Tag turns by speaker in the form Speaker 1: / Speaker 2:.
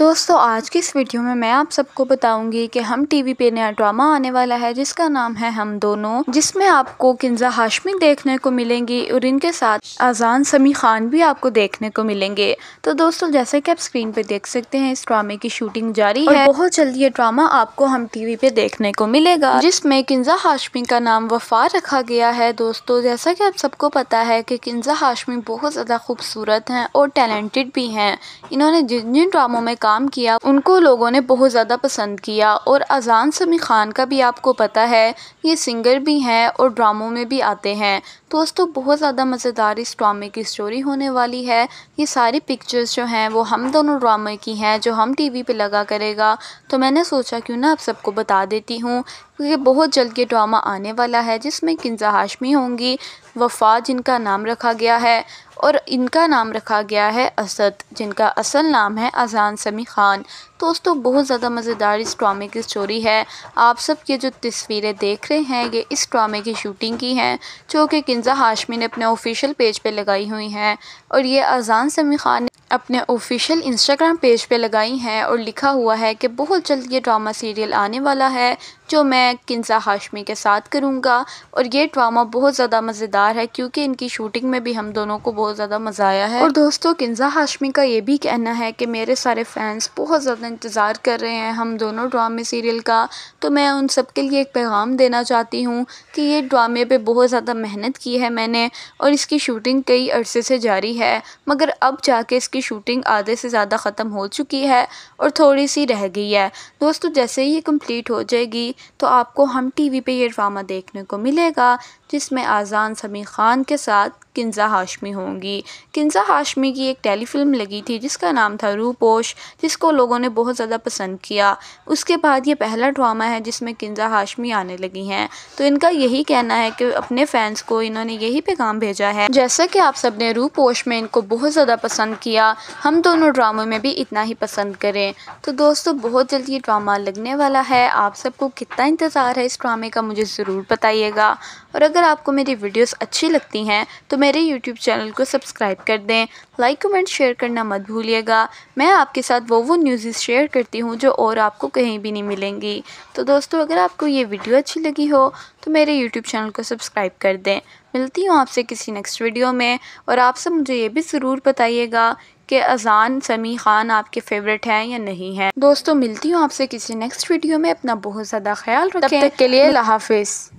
Speaker 1: दोस्तों आज की इस वीडियो में मैं आप सबको बताऊंगी कि हम टीवी पे नया ड्रामा आने वाला है जिसका नाम है हम दोनों जिसमें आपको किंजा हाशमी देखने को मिलेंगी और इनके साथ आजान समी खान भी आपको देखने को मिलेंगे तो दोस्तों जैसे कि आप स्क्रीन पे देख सकते हैं इस ड्रामे की शूटिंग जारी है बहुत जल्द ये ड्रामा आपको हम टीवी पे देखने को मिलेगा जिसमे किंजा हाशमी का नाम वफा रखा गया है दोस्तों जैसा की आप सबको पता है की किंजा हाशमी बहुत ज्यादा खूबसूरत है और टैलेंटेड भी है इन्होंने जिन जिन ड्रामों में काम किया उनको लोगों ने बहुत ज़्यादा पसंद किया और अजान समी ख़ान का भी आपको पता है ये सिंगर भी हैं और ड्रामों में भी आते हैं तो दोस्तों बहुत ज़्यादा मज़ेदार इस ड्रामे की स्टोरी होने वाली है ये सारी पिक्चर्स जो हैं वो हम दोनों ड्रामे की हैं जो हम टीवी पे लगा करेगा तो मैंने सोचा क्यों ना आप सबको बता देती हूँ क्योंकि बहुत जल्द ये ड्रामा आने वाला है जिसमें किन्जा हाशमी होंगी वफ़ा जिनका नाम रखा गया है और इनका नाम रखा गया है असद जिनका असल नाम है अजान समी ख़ान दोस्तों बहुत ज़्यादा मज़ेदार इस ड्रामे की स्टोरी है आप सब ये जो तस्वीरें देख रहे हैं ये इस ड्रामे की शूटिंग की हैं जो कि किन्जा हाशमी ने अपने ऑफिशियल पेज पे लगाई हुई हैं और ये अजान समी ख़ान अपने ऑफिशियल इंस्टाग्राम पेज पे लगाई हैं और लिखा हुआ है कि बहुत जल्द ये ड्रामा सीरियल आने वाला है जो मैं किन्जा हाशमी के साथ करूँगा और ये ड्रामा बहुत ज़्यादा मज़ेदार है क्योंकि इनकी शूटिंग में भी हम दोनों को बहुत ज़्यादा मज़ा आया है और दोस्तों किन्जा हाशमी का ये भी कहना है कि मेरे सारे फैंस बहुत ज़्यादा इंतज़ार कर रहे हैं हम दोनों ड्रामे सीरियल का तो मैं उन सब के लिए एक पैगाम देना चाहती हूँ कि ये ड्रामे पर बहुत ज़्यादा मेहनत की है मैंने और इसकी शूटिंग कई अरसे से जारी है मगर अब जाके इसकी की शूटिंग आधे से ज़्यादा ख़त्म हो चुकी है और थोड़ी सी रह गई है दोस्तों जैसे ही ये कम्प्लीट हो जाएगी तो आपको हम टीवी पे ये ड्रामा देखने को मिलेगा जिसमें आज़ान समी खान के साथ किन्ज़ा हाशमी होंगी किन्ज़ा हाशमी की एक टेलीफ़िल्म लगी थी जिसका नाम था रूपोश जिसको लोगों ने बहुत ज़्यादा पसंद किया उसके बाद ये पहला ड्रामा है जिसमें किन्ज़ा हाशमी आने लगी हैं तो इनका यही कहना है कि अपने फैंस को इन्होंने यही पैगाम भेजा है जैसा कि आप सब ने रूपोश में इनको बहुत ज़्यादा पसंद किया हम दोनों ड्रामों में भी इतना ही पसंद करें तो दोस्तों बहुत जल्द ये ड्रामा लगने वाला है आप सबको कितना इंतज़ार है इस ड्रामे का मुझे ज़रूर बताइएगा और अगर आपको मेरी वीडियोस अच्छी लगती हैं तो मेरे यूट्यूब चैनल को सब्सक्राइब कर दें लाइक कमेंट शेयर करना मत भूलिएगा मैं आपके साथ वो वो न्यूज़ शेयर करती हूँ जो और आपको कहीं भी नहीं मिलेंगी तो दोस्तों अगर आपको ये वीडियो अच्छी लगी हो तो मेरे यूट्यूब चैनल को सब्सक्राइब कर दें मिलती हूँ आपसे किसी नेक्स्ट वीडियो में और आप सब मुझे ये भी ज़रूर बताइएगा कि अजान समी ख़ान आपके फेवरेट हैं या नहीं हैं दोस्तों मिलती हूँ आपसे किसी नेक्स्ट वीडियो में अपना बहुत ज़्यादा ख्याल रखें तब तक के लिए हाफिज़